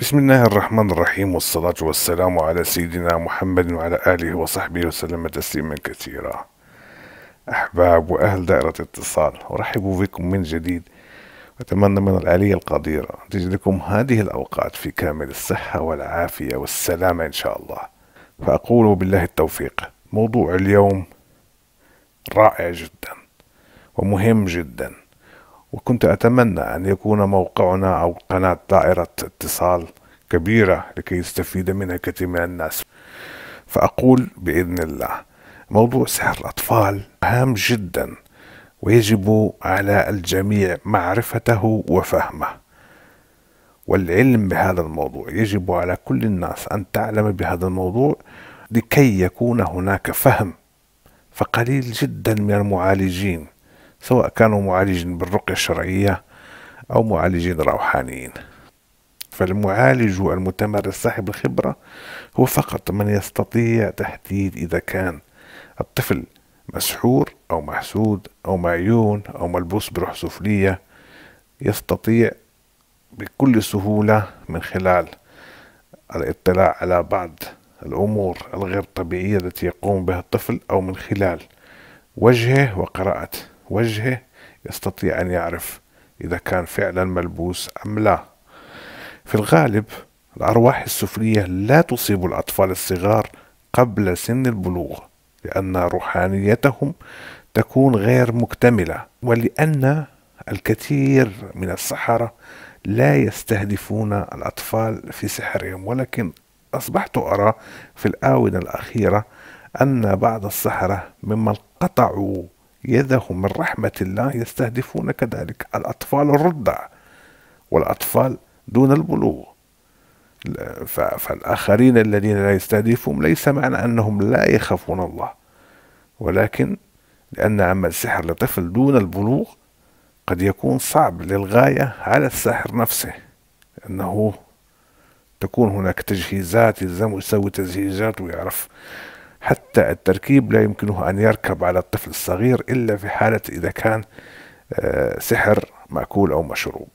بسم الله الرحمن الرحيم والصلاة والسلام على سيدنا محمد وعلى آله وصحبه وسلم تسليما كثيرا أحباب وأهل دائرة اتصال أرحب بكم من جديد وأتمنى من العلي القدير تجدكم هذه الأوقات في كامل الصحة والعافية والسلامة إن شاء الله فأقول بالله التوفيق موضوع اليوم رائع جدا ومهم جدا وكنت أتمنى أن يكون موقعنا أو قناة دائرة اتصال كبيرة لكي يستفيد منها كثير من الناس فأقول بإذن الله موضوع سحر الأطفال هام جدا ويجب على الجميع معرفته وفهمه والعلم بهذا الموضوع يجب على كل الناس أن تعلم بهذا الموضوع لكي يكون هناك فهم فقليل جدا من المعالجين سواء كانوا معالجين بالرقية الشرعية أو معالجين روحانيين فالمعالج المتمرس صاحب الخبرة هو فقط من يستطيع تحديد إذا كان الطفل مسحور أو محسود أو معيون أو ملبوس بروح سفلية يستطيع بكل سهولة من خلال الاطلاع على بعض الأمور الغير طبيعية التي يقوم بها الطفل أو من خلال وجهه وقراءته وجهه يستطيع أن يعرف إذا كان فعلا ملبوس أم لا في الغالب الأرواح السفلية لا تصيب الأطفال الصغار قبل سن البلوغ لأن روحانيتهم تكون غير مكتملة ولأن الكثير من السحرة لا يستهدفون الأطفال في سحرهم ولكن أصبحت أرى في الآونة الأخيرة أن بعض السحرة ممن قطعوا يده من رحمة الله يستهدفون كذلك الأطفال الرضع والأطفال دون البلوغ فالآخرين الذين لا يستهدفهم ليس معنى أنهم لا يخافون الله ولكن لأن عمل سحر لطفل دون البلوغ قد يكون صعب للغاية على الساحر نفسه أنه تكون هناك تجهيزات يلزم يسوي تجهيزات ويعرف حتى التركيب لا يمكنه أن يركب على الطفل الصغير إلا في حالة إذا كان آه، سحر مأكول أو مشروب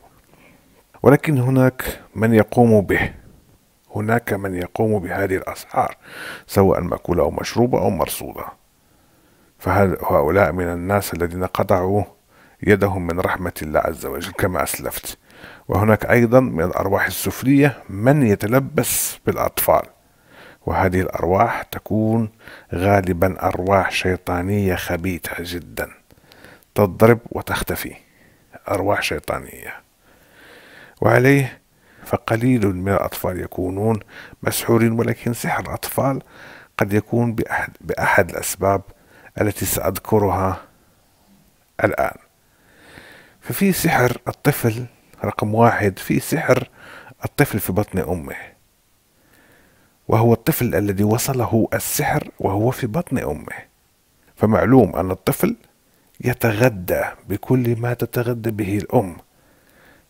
ولكن هناك من يقوم به هناك من يقوم بهذه الأسحار سواء مأكولة أو مشروبة أو مرصودة فهل هؤلاء من الناس الذين قطعوا يدهم من رحمة الله عز وجل كما أسلفت وهناك أيضا من الأرواح السفلية من يتلبس بالأطفال وهذه الأرواح تكون غالبا أرواح شيطانية خبيثة جدا تضرب وتختفي أرواح شيطانية وعليه فقليل من الأطفال يكونون مسحورين ولكن سحر الأطفال قد يكون بأحد, بأحد الأسباب التي سأذكرها الآن ففي سحر الطفل رقم واحد في سحر الطفل في بطن أمه وهو الطفل الذي وصله السحر وهو في بطن امه فمعلوم ان الطفل يتغذى بكل ما تتغذى به الام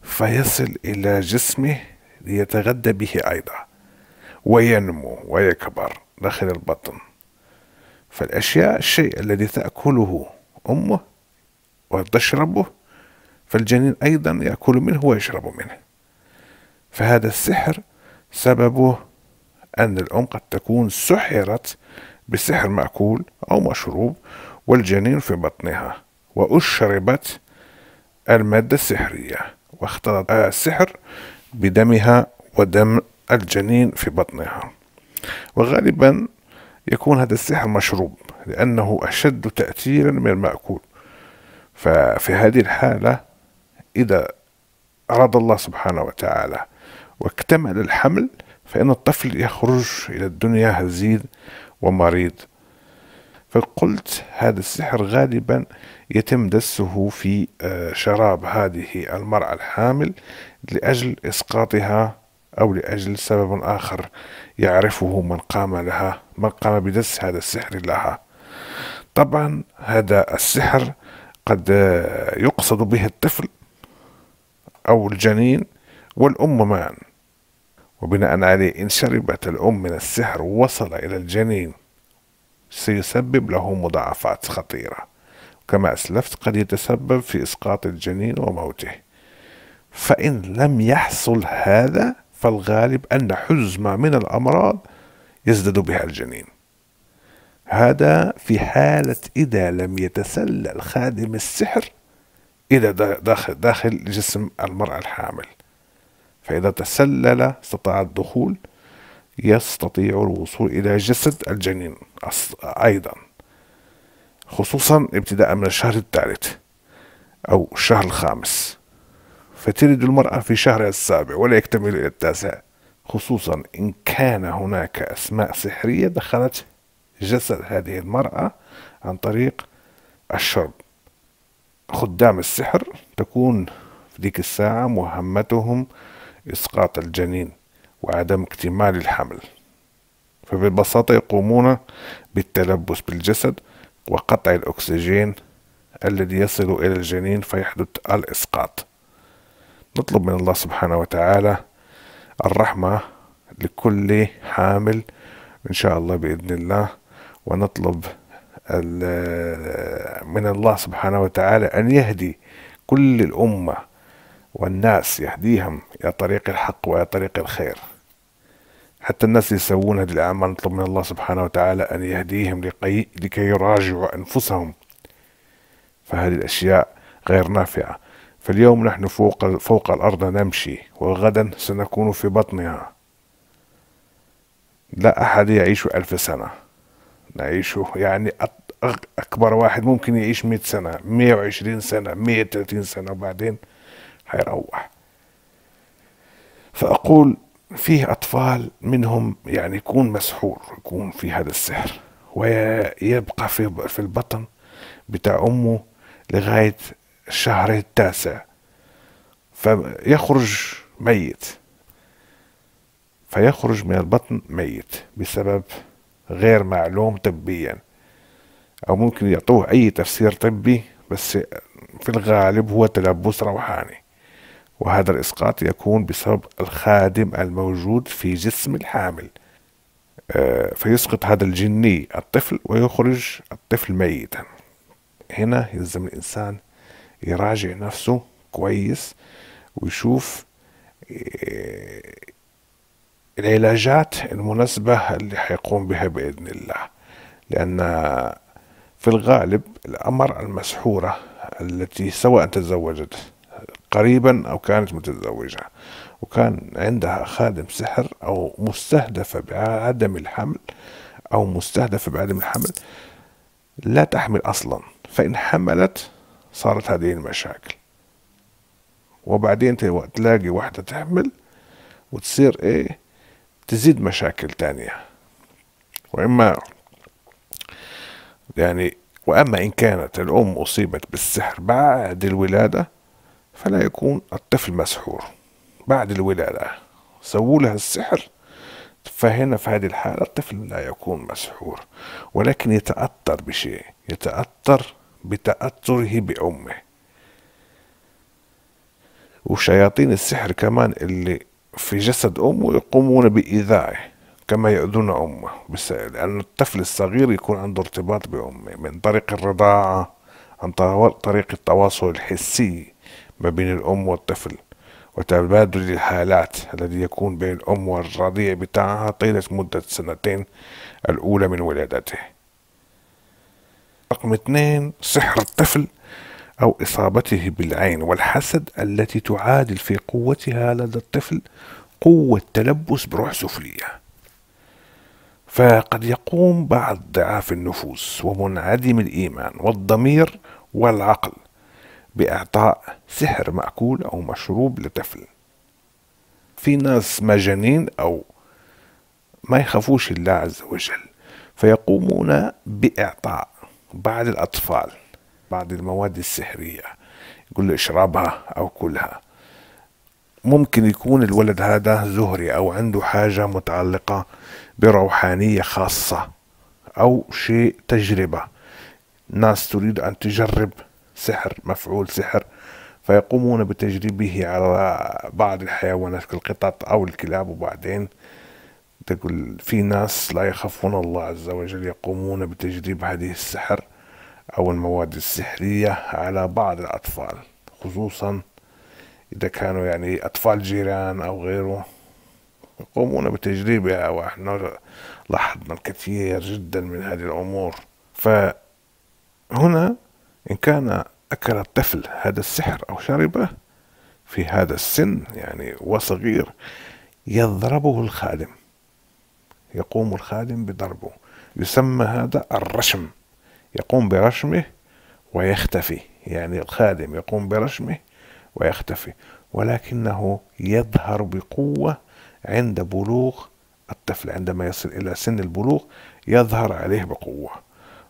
فيصل الى جسمه ليتغذى به ايضا وينمو ويكبر داخل البطن فالاشياء الشيء الذي تاكله امه وتشربه فالجنين ايضا ياكل منه ويشرب منه فهذا السحر سببه أن الأم قد تكون سحرت بسحر مأكول أو مشروب والجنين في بطنها وأشربت المادة السحرية واختلط السحر بدمها ودم الجنين في بطنها وغالبا يكون هذا السحر مشروب لأنه أشد تأثيرا من المأكول ففي هذه الحالة إذا أراد الله سبحانه وتعالى واكتمل الحمل فإن الطفل يخرج إلى الدنيا هزيل ومريض فقلت هذا السحر غالبا يتم دسه في آه، شراب هذه المرأة الحامل لأجل إسقاطها أو لأجل سبب آخر يعرفه من قام لها من قام بدس هذا السحر لها طبعا هذا السحر قد آه، يقصد به الطفل أو الجنين والأم معا وبناء عليه إن شربت الأم من السحر وصل إلى الجنين سيسبب له مضاعفات خطيرة كما أسلفت قد يتسبب في إسقاط الجنين وموته فإن لم يحصل هذا فالغالب أن حزمة من الأمراض يزداد بها الجنين هذا في حالة إذا لم يتسلل خادم السحر إلى داخل, داخل جسم المرأة الحامل فإذا تسلل استطاع الدخول يستطيع الوصول إلى جسد الجنين أيضا خصوصا ابتداء من الشهر الثالث أو الشهر الخامس فتلد المرأة في شهرها السابع ولا يكتمل إلى التاسع خصوصا إن كان هناك أسماء سحرية دخلت جسد هذه المرأة عن طريق الشرب خدام السحر تكون في ديك الساعة مهمتهم إسقاط الجنين وعدم اكتمال الحمل فببساطة يقومون بالتلبس بالجسد وقطع الأكسجين الذي يصل إلى الجنين فيحدث الإسقاط نطلب من الله سبحانه وتعالى الرحمة لكل حامل إن شاء الله بإذن الله ونطلب من الله سبحانه وتعالى أن يهدي كل الأمة والناس يهديهم إلى طريق الحق وإلى طريق الخير حتى الناس يسوون هذه الأعمال نطلب من الله سبحانه وتعالى أن يهديهم لكي, لكي يراجعوا أنفسهم فهذه الأشياء غير نافعة فاليوم نحن فوق, فوق الأرض نمشي وغدا سنكون في بطنها لا أحد يعيش ألف سنة نعيش يعني أكبر واحد ممكن يعيش مئة سنة مئة وعشرين سنة مئة وثلاثين سنة وبعدين هيروح فأقول فيه أطفال منهم يعني يكون مسحور يكون في هذا السحر ويبقى في في البطن بتاع أمه لغاية الشهر التاسع فيخرج ميت فيخرج من البطن ميت بسبب غير معلوم طبيا أو ممكن يعطوه أي تفسير طبي بس في الغالب هو تلبس روحاني وهذا الإسقاط يكون بسبب الخادم الموجود في جسم الحامل آه، فيسقط هذا الجني الطفل ويخرج الطفل ميتا هنا يلزم الإنسان يراجع نفسه كويس ويشوف آه، العلاجات المناسبة اللي حيقوم بها بإذن الله لأن في الغالب الأمر المسحورة التي سواء تزوجت قريبا أو كانت متزوجة وكان عندها خادم سحر أو مستهدفة بعدم الحمل أو مستهدفة بعدم الحمل لا تحمل أصلا فإن حملت صارت هذه المشاكل وبعدين تلاقي واحدة تحمل وتصير ايه تزيد مشاكل تانية وإما يعني وأما إن كانت الأم أصيبت بالسحر بعد الولادة فلا يكون الطفل مسحور بعد الولادة سووا لها السحر فهنا في هذه الحالة الطفل لا يكون مسحور ولكن يتأثر بشيء يتأثر بتأثره بأمه وشياطين السحر كمان اللي في جسد أمه يقومون بإيذائه كما يؤذون أمه بس لأن الطفل الصغير يكون عنده ارتباط بأمه من طريق الرضاعة عن طريق التواصل الحسي ما بين الأم والطفل وتبادل الحالات الذي يكون بين الأم والرضيع بتاعها طيلة مدة السنتين الأولى من ولادته رقم اثنين سحر الطفل أو إصابته بالعين والحسد التي تعادل في قوتها لدى الطفل قوة تلبس بروح سفلية فقد يقوم بعض ضعاف النفوس ومنعدم الإيمان والضمير والعقل بإعطاء سحر مأكول أو مشروب لطفل في ناس مجانين أو ما يخافوش الله عز وجل فيقومون بإعطاء بعض الأطفال بعض المواد السحرية يقول له اشربها أو كلها ممكن يكون الولد هذا زهري أو عنده حاجة متعلقة بروحانية خاصة أو شيء تجربة ناس تريد أن تجرب سحر مفعول سحر فيقومون بتجريبه على بعض الحيوانات كالقطط أو الكلاب وبعدين تقول في ناس لا يخافون الله عز وجل يقومون بتجريب هذه السحر أو المواد السحرية على بعض الأطفال خصوصا إذا كانوا يعني أطفال جيران أو غيره يقومون بتجريبها ونحن لاحظنا الكثير جدا من هذه الأمور فهنا إن كان أكل الطفل هذا السحر أو شربه في هذا السن يعني وصغير يضربه الخادم يقوم الخادم بضربه يسمى هذا الرشم يقوم برشمه ويختفي يعني الخادم يقوم برشمه ويختفي ولكنه يظهر بقوة عند بلوغ الطفل عندما يصل إلى سن البلوغ يظهر عليه بقوة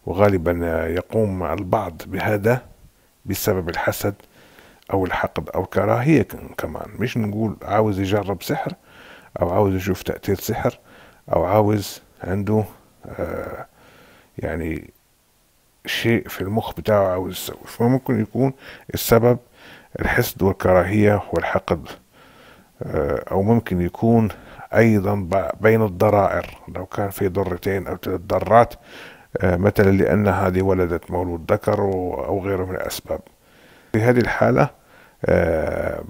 وغالبا يقوم البعض بهذا بسبب الحسد أو الحقد أو الكراهية كمان مش نقول عاوز يجرب سحر أو عاوز يشوف تأثير سحر أو عاوز عنده آه يعني شيء في المخ بتاعه عاوز يسوي فممكن يكون السبب الحسد والكراهية والحقد آه، أو ممكن يكون أيضا بين الضرائر لو كان في ضرتين أو ثلاث ضرات آه، مثلا لأن هذه ولدت مولود ذكر أو غيره من الأسباب في هذه الحالة آه،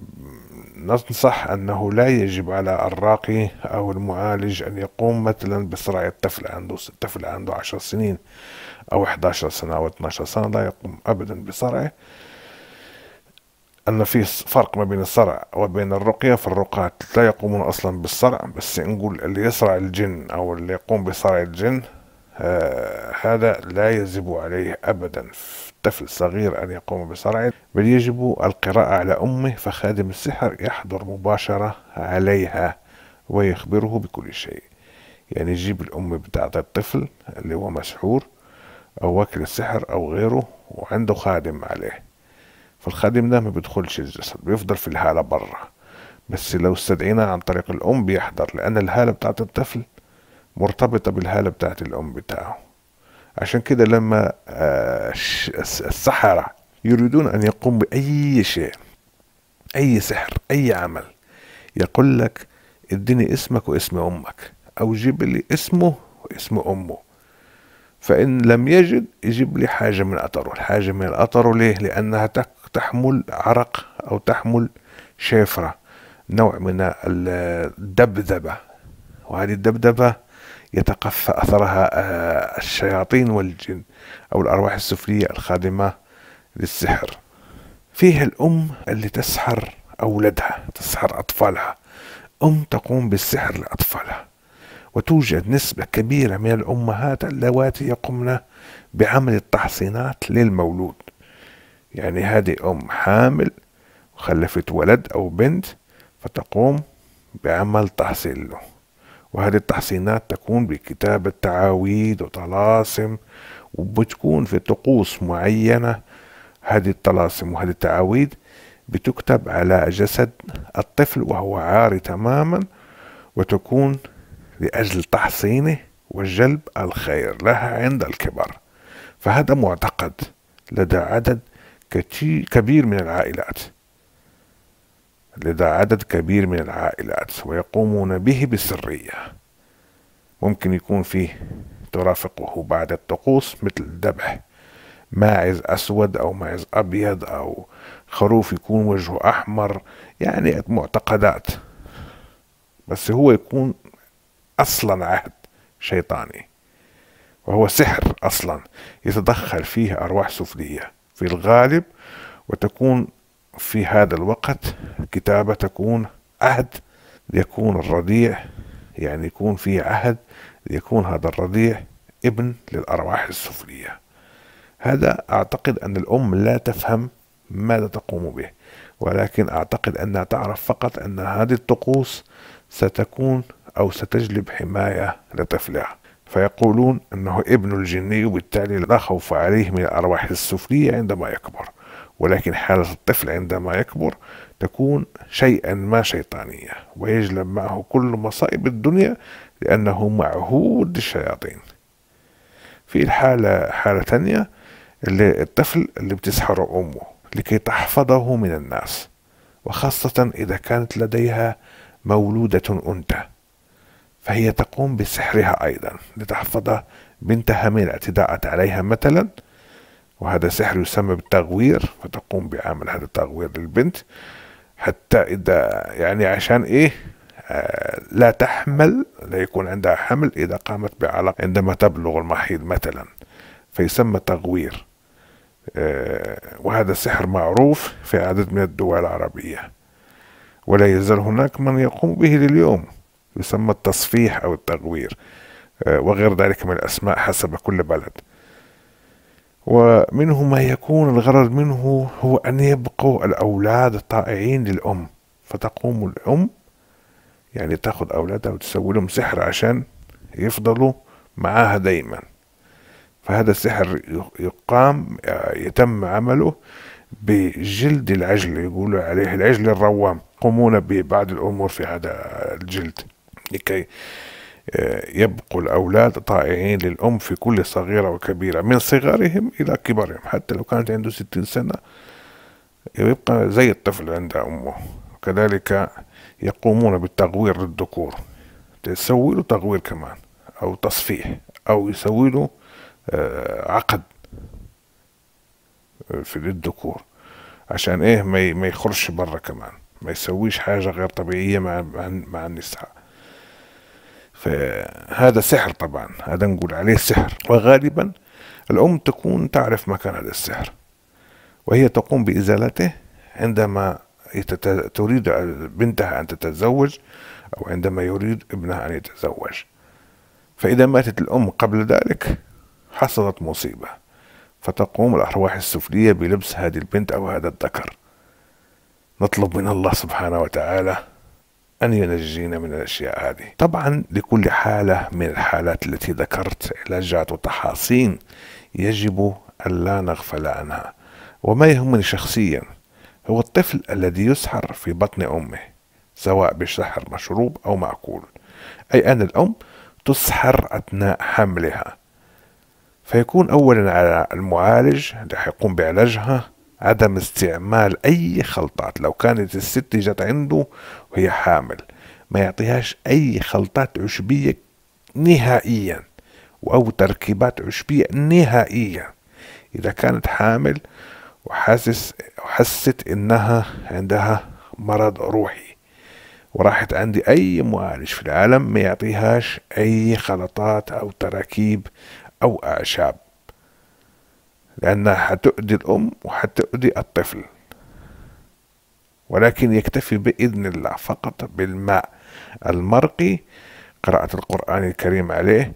ننصح أنه لا يجب على الراقي أو المعالج أن يقوم مثلا بصراع الطفل عنده الطفل عنده عشر سنين أو 11 سنة أو 12 سنة لا يقوم أبدا بصرعه أن في فرق ما بين الصرع وبين الرقية فالرقاة لا يقومون أصلا بالصرع بس نقول اللي يصرع الجن أو اللي يقوم بصرع الجن آه، هذا لا يجب عليه أبدا طفل صغير أن يقوم بصرعه بل يجب القراءة على أمه فخادم السحر يحضر مباشرة عليها ويخبره بكل شيء يعني يجيب الأم بتاعة الطفل اللي هو مسحور أو وكل السحر أو غيره وعنده خادم عليه فالخادم ده ما بيدخلش الجسد بيفضل في الهالة برا بس لو استدعينا عن طريق الأم بيحضر لأن الهالة بتاعة الطفل مرتبطة بالهالة بتاعت الأم بتاعه عشان كده لما آه، السحرة يريدون أن يقوم بأي شيء أي سحر أي عمل يقول لك اديني اسمك واسم أمك أو جيب لي اسمه واسم أمه فإن لم يجد يجيب لي حاجة من أطره الحاجة من أطره ليه لأنها تحمل عرق أو تحمل شفرة نوع من الدبذبة وهذه الدبذبه يتقفى أثرها آه، الشياطين والجن أو الأرواح السفلية الخادمة للسحر فيها الأم اللي تسحر أولادها تسحر أطفالها أم تقوم بالسحر لأطفالها وتوجد نسبة كبيرة من الأمهات اللواتي يقمن بعمل التحصينات للمولود يعني هذه أم حامل وخلفت ولد أو بنت فتقوم بعمل تحصيل له وهذه التحصينات تكون بكتابة تعاويد وطلاسم وبتكون في طقوس معينة هذه الطلاسم وهذه التعاويد بتكتب على جسد الطفل وهو عاري تماما وتكون لأجل تحصينه وجلب الخير لها عند الكبر فهذا معتقد لدى عدد كبير من العائلات لدى عدد كبير من العائلات ويقومون به بسرية ممكن يكون فيه ترافقه بعد الطقوس مثل الذبح ماعز أسود أو ماعز أبيض أو خروف يكون وجهه أحمر يعني معتقدات بس هو يكون أصلا عهد شيطاني وهو سحر أصلا يتدخل فيه أرواح سفلية في الغالب وتكون في هذا الوقت كتابة تكون عهد ليكون الرديع يعني يكون في عهد ليكون هذا الرديع ابن للأرواح السفلية هذا أعتقد أن الأم لا تفهم ماذا تقوم به ولكن أعتقد أنها تعرف فقط أن هذه الطقوس ستكون أو ستجلب حماية لطفلها فيقولون أنه ابن الجني وبالتالي لا خوف عليه من الأرواح السفلية عندما يكبر ولكن حالة الطفل عندما يكبر تكون شيئا ما شيطانية ويجلب معه كل مصائب الدنيا لأنه معهود الشياطين في الحالة حالة ثانية اللي الطفل اللي بتسحر أمه لكي تحفظه من الناس وخاصة إذا كانت لديها مولودة أنثى فهي تقوم بسحرها أيضا لتحفظ بنتها من الاعتداءات عليها مثلا وهذا سحر يسمى بالتغوير فتقوم بعمل هذا التغوير للبنت حتى إذا يعني عشان إيه آه، لا تحمل لا يكون عندها حمل إذا قامت بعلاقة عندما تبلغ المحيض مثلا فيسمى تغوير آه، وهذا السحر معروف في عدد من الدول العربية ولا يزال هناك من يقوم به لليوم يسمى التصفيح أو التغوير آه، وغير ذلك من الأسماء حسب كل بلد ومنه ما يكون الغرض منه هو أن يبقوا الأولاد الطائعين للأم فتقوم الأم يعني تاخد أولادها وتسوي لهم سحر عشان يفضلوا معاها دايما فهذا السحر يقام يتم عمله بجلد العجل يقولوا عليه العجل الروام يقومون ببعض الأمور في هذا الجلد لكي آه، يبقوا الأولاد طائعين للأم في كل صغيرة وكبيرة من صغارهم إلى كبارهم حتى لو كانت عنده ستين سنة يبقى زي الطفل عند أمه كذلك يقومون بالتغوير للذكور تسوي له تغوير كمان أو تصفيح أو يسوي له آه، عقد آه، في للذكور عشان إيه ما يخرش برا كمان ما يسويش حاجة غير طبيعية مع, مع النساء فهذا سحر طبعا هذا نقول عليه سحر وغالبا الأم تكون تعرف مكان هذا السحر وهي تقوم بإزالته عندما تريد بنتها أن تتزوج أو عندما يريد ابنها أن يتزوج فإذا ماتت الأم قبل ذلك حصلت مصيبة فتقوم الأرواح السفلية بلبس هذه البنت أو هذا الذكر نطلب من الله سبحانه وتعالى أن ينجينا من الأشياء هذه طبعا لكل حالة من الحالات التي ذكرت علاجات وتحاصين يجب أن لا نغفل عنها وما يهمني شخصيا هو الطفل الذي يسحر في بطن أمه سواء بسحر مشروب أو معقول أي أن الأم تسحر أثناء حملها فيكون أولا على المعالج رح يقوم بعلاجها عدم استعمال أي خلطات لو كانت الست جت عنده وهي حامل ما يعطيهاش أي خلطات عشبية نهائيا أو تركيبات عشبية نهائيا إذا كانت حامل وحاسس وحست إنها عندها مرض روحي وراحت عندي أي معالج في العالم ما يعطيهاش أي خلطات أو تراكيب أو أعشاب لأنها هتؤذي الأم وهتؤذي الطفل ولكن يكتفي بإذن الله فقط بالماء المرقي قراءة القرآن الكريم عليه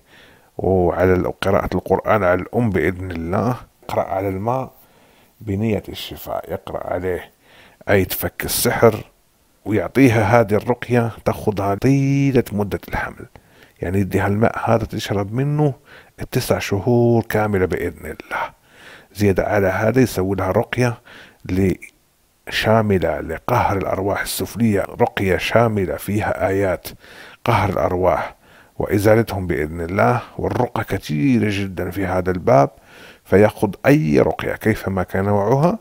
وعلى قراءة القرآن على الأم بإذن الله يقرأ على الماء بنية الشفاء يقرأ عليه أي تفك السحر ويعطيها هذه الرقية تأخذها طيلة مدة الحمل يعني يديها الماء هذا تشرب منه التسع شهور كاملة بإذن الله زيادة على هذا يسوي لها رقية شاملة لقهر الأرواح السفلية رقية شاملة فيها آيات قهر الأرواح وإزالتهم بإذن الله والرقى كثيرة جدا في هذا الباب فيأخذ أي رقية كيفما كان نوعها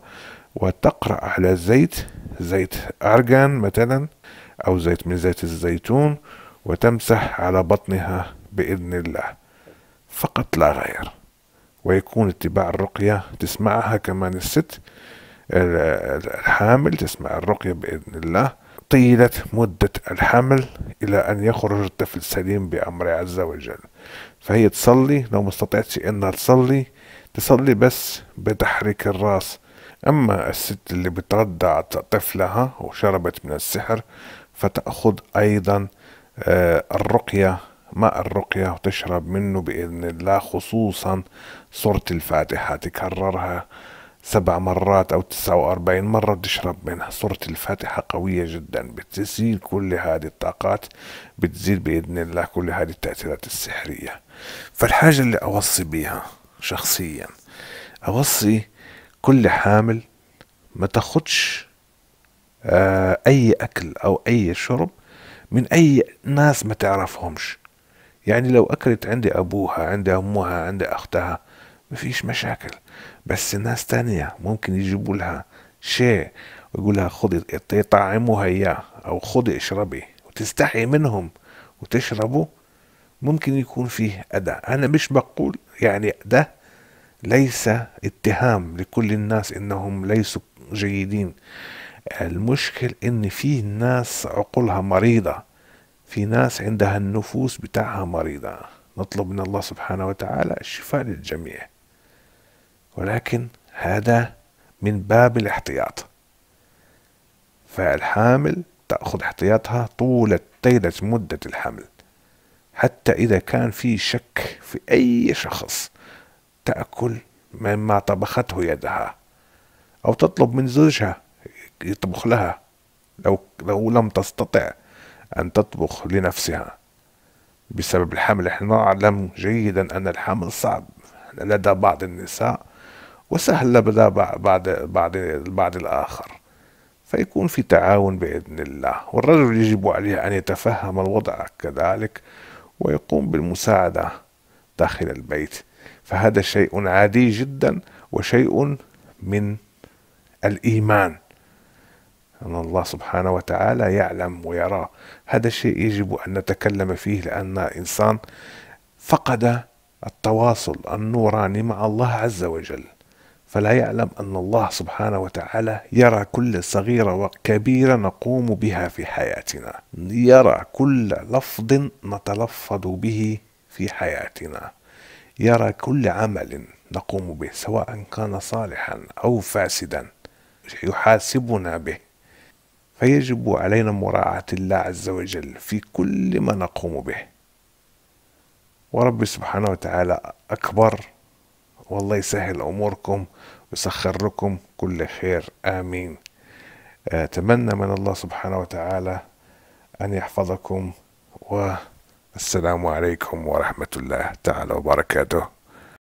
وتقرأ على زيت زيت أرغان مثلا أو زيت من زيت الزيتون وتمسح على بطنها بإذن الله فقط لا غير ويكون اتباع الرقية تسمعها كمان الست الحامل تسمع الرقية بإذن الله طيلة مدة الحمل إلى أن يخرج الطفل سليم بأمر عز وجل فهي تصلي لو ما استطعتش إنها تصلي تصلي بس بتحريك الراس أما الست اللي بترضع طفلها وشربت من السحر فتأخذ أيضا آه، الرقية ماء الرقية وتشرب منه بإذن الله خصوصا سورة الفاتحة تكررها سبع مرات أو تسعة وأربعين مرة تشرب منها سورة الفاتحة قوية جدا بتزيل كل هذه الطاقات بتزيل بإذن الله كل هذه التأثيرات السحرية فالحاجة اللي أوصي بيها شخصيا أوصي كل حامل ما تاخدش آه، أي أكل أو أي شرب من أي ناس ما تعرفهمش يعني لو أكلت عندي أبوها عندي أمها عندي أختها مفيش مشاكل بس ناس تانية ممكن يجيبوا لها شيء ويقولها خذي يطعموها اياه او خذي اشربي وتستحي منهم وتشربه ممكن يكون فيه أداء أنا مش بقول يعني ده ليس اتهام لكل الناس إنهم ليسوا جيدين المشكل إن في ناس عقولها مريضة في ناس عندها النفوس بتاعها مريضة نطلب من الله سبحانه وتعالى الشفاء للجميع ولكن هذا من باب الاحتياط فالحامل تأخذ احتياطها طول طيلة مدة الحمل حتى إذا كان في شك في أي شخص تأكل مما طبخته يدها أو تطلب من زوجها يطبخ لها لو, لو لم تستطع أن تطبخ لنفسها بسبب الحمل احنا نعلم جيدا أن الحمل صعب لدى بعض النساء وسهل بعد بعد بعد البعض الآخر فيكون في تعاون بإذن الله والرجل يجب عليه أن يتفهم الوضع كذلك ويقوم بالمساعدة داخل البيت فهذا شيء عادي جدا وشيء من الإيمان أن الله سبحانه وتعالى يعلم ويرى هذا الشيء يجب أن نتكلم فيه لأن إنسان فقد التواصل النوراني مع الله عز وجل فلا يعلم أن الله سبحانه وتعالى يرى كل صغيرة وكبيرة نقوم بها في حياتنا يرى كل لفظ نتلفظ به في حياتنا يرى كل عمل نقوم به سواء كان صالحا أو فاسدا يحاسبنا به فيجب علينا مراعاة الله عز وجل في كل ما نقوم به ورب سبحانه وتعالى أكبر والله يسهل أموركم ويسخر لكم كل خير آمين آه، أتمنى من الله سبحانه وتعالى أن يحفظكم والسلام عليكم ورحمة الله تعالى وبركاته